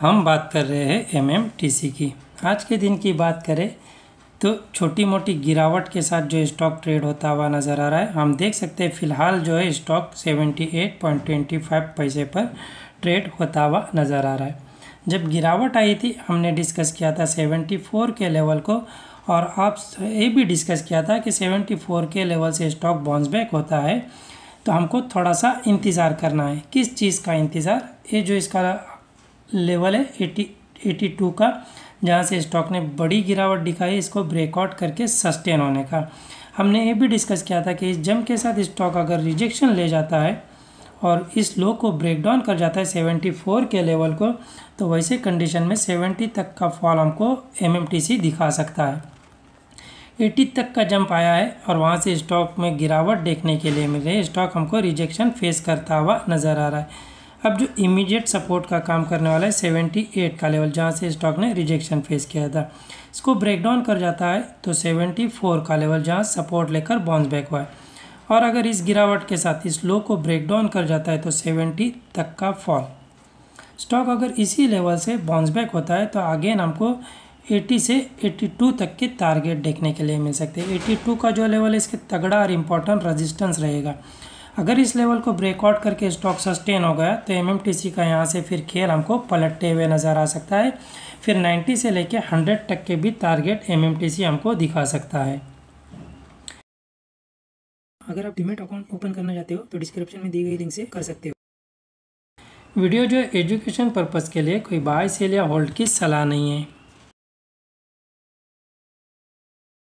हम बात कर रहे हैं एमएमटीसी की आज के दिन की बात करें तो छोटी मोटी गिरावट के साथ जो स्टॉक ट्रेड होता हुआ नज़र आ रहा है हम देख सकते हैं फिलहाल जो है स्टॉक 78.25 पैसे पर ट्रेड होता हुआ नज़र आ रहा है जब गिरावट आई थी हमने डिस्कस किया था 74 के लेवल को और आप ये भी डिस्कस किया था कि 74 के लेवल से स्टॉक बाउंस बैक होता है तो हमको थोड़ा सा इंतज़ार करना है किस चीज़ का इंतज़ार ये जो इसका लेवल है एटी एटी टू का जहाँ से स्टॉक ने बड़ी गिरावट दिखाई इसको ब्रेकआउट करके सस्टेन होने का हमने ये भी डिस्कस किया था कि इस जम के साथ स्टॉक अगर रिजेक्शन ले जाता है और इस लो को ब्रेक डाउन कर जाता है सेवेंटी फोर के लेवल को तो वैसे कंडीशन में सेवेंटी तक का फॉल हमको एम दिखा सकता है एटी तक का जंप आया है और वहाँ से स्टॉक में गिरावट देखने के लिए मिल रही है स्टॉक हमको रिजेक्शन फेस करता हुआ नज़र आ रहा है अब जो इमीडिएट सपोर्ट का काम करने वाला है सेवेंटी एट का लेवल जहाँ से स्टॉक ने रिजेक्शन फेस किया था इसको ब्रेक डाउन कर जाता है तो सेवेंटी फोर का लेवल जहाँ सपोर्ट लेकर बाउंस बैक हुआ है और अगर इस गिरावट के साथ इस लो को ब्रेक डाउन कर जाता है तो सेवेंटी तक का फॉल स्टॉक अगर इसी लेवल से बाउंस बैक होता है तो अगेन हमको एट्टी से टू तक के टारगेट देखने के लिए मिल सकते हैं टू का जो लेवल है इसके तगड़ा और इम्पोर्टेंट रजिस्टेंस रहेगा अगर इस लेवल को ब्रेकआउट करके स्टॉक सस्टेन हो गया तो एम का यहाँ से फिर खेल हमको पलटते हुए नज़र आ सकता है फिर 90 से लेके 100 तक के भी टारगेट एम हमको दिखा सकता है अगर आप डिमेट अकाउंट ओपन करना चाहते हो तो डिस्क्रिप्शन में दी गई लिंक से कर सकते हो वीडियो जो एजुकेशन पर्पज़ के लिए कोई बाय सेल या होल्ड की सलाह नहीं है